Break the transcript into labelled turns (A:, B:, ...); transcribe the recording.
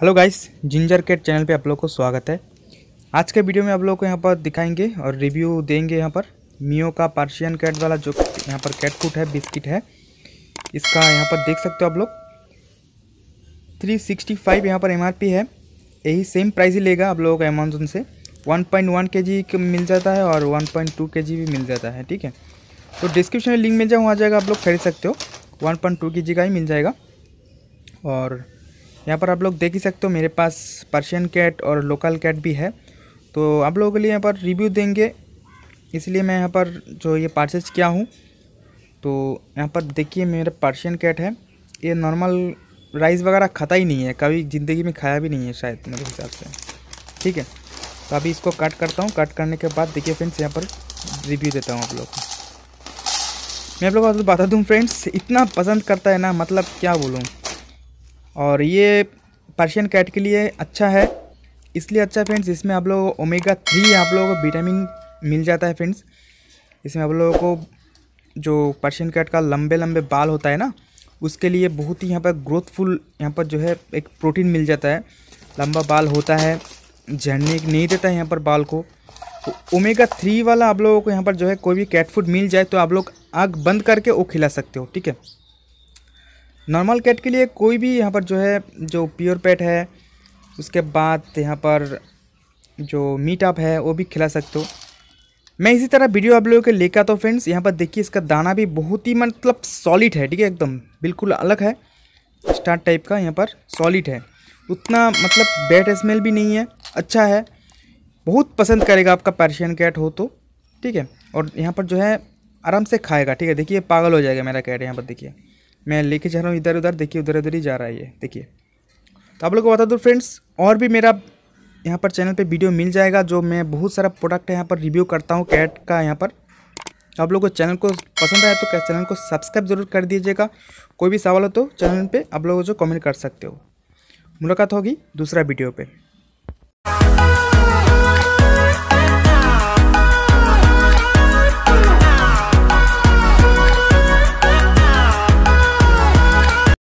A: hello guys ginger cat channel पे आप लोग को स्वागत है आज के वीडियो में आप लोग को यहाँ पर दिखाएंगे और रिव्यू देंगे यहाँ पर मियो का पार्शियन कैट वाला जो यहाँ पर कैट फूट है बिस्किट है इसका यहाँ पर देख सकते हो आप लोग 365 सिक्सटी फाइव यहाँ पर एम है यही सेम प्राइस ही लेगा आप लोगों को अमेजोन से 1.1 पॉइंट मिल जाता है और वन पॉइंट भी मिल जाता है ठीक है तो डिस्क्रिप्शन में लिंक मिल जाए वहाँ जाएगा आप लोग खरीद सकते हो वन पॉइंट का ही मिल जाएगा और यहाँ पर आप लोग देख ही सकते हो मेरे पास पर्शियन कैट और लोकल कैट भी है तो आप लोगों के लिए यहाँ पर रिव्यू देंगे इसलिए मैं यहाँ पर जो ये पार्सेज किया हूँ तो यहाँ पर देखिए मेरा पर्शियन कैट है ये नॉर्मल राइस वगैरह खाता ही नहीं है कभी ज़िंदगी में खाया भी नहीं है शायद मेरे हिसाब से ठीक है तो अभी इसको कट करता हूँ कट करने के बाद देखिए फ्रेंड्स यहाँ पर रिव्यू देता हूँ आप लोग को मैं आप लोगों को बता दूँ फ्रेंड्स इतना पसंद करता है ना मतलब क्या बोलूँ और ये पर्शियन कैट के लिए अच्छा है इसलिए अच्छा फ्रेंड्स इसमें आप लोगों को ओमेगा थ्री आप लोगों को विटामिन मिल जाता है फ्रेंड्स इसमें आप लोगों को जो पर्शियन कैट का लंबे लंबे बाल होता है ना उसके लिए बहुत ही यहाँ पर ग्रोथफुल यहाँ पर जो है एक प्रोटीन मिल जाता है लंबा बाल होता है झड़ने नहीं देता है यहाँ पर बाल को तो ओमेगा थ्री वाला आप लोगों को यहाँ पर जो है कोई भी कैट फूड मिल जाए तो आप लोग आग बंद करके वो खिला सकते हो ठीक है नॉर्मल कैट के लिए कोई भी यहाँ पर जो है जो प्योर पेट है उसके बाद यहाँ पर जो मीट अप है वो भी खिला सकते हो मैं इसी तरह वीडियो आप लोगों के लेकर आता हूँ फ्रेंड्स यहाँ पर देखिए इसका दाना भी बहुत ही मतलब सॉलिड है ठीक है एकदम बिल्कुल अलग है स्टार्ट टाइप का यहाँ पर सॉलिड है उतना मतलब बैड स्मेल भी नहीं है अच्छा है बहुत पसंद करेगा आपका पर्शियन कैट हो तो ठीक है और यहाँ पर जो है आराम से खाएगा ठीक है देखिए पागल हो जाएगा मेरा कैट यहाँ पर देखिए मैं लेके जा रहा हूँ इधर उधर देखिए उधर उधर ही जा रहा है ये देखिए तो आप लोग को बता दूँ फ्रेंड्स और भी मेरा यहाँ पर चैनल पे वीडियो मिल जाएगा जो मैं बहुत सारा प्रोडक्ट यहाँ पर रिव्यू करता हूँ कैट का यहाँ पर तो आप लोगों को चैनल को पसंद आया तो चैनल को सब्सक्राइब जरूर कर दीजिएगा कोई भी सवाल हो तो चैनल पर आप लोग जो कमेंट कर सकते हो मुलाकात होगी दूसरा वीडियो पर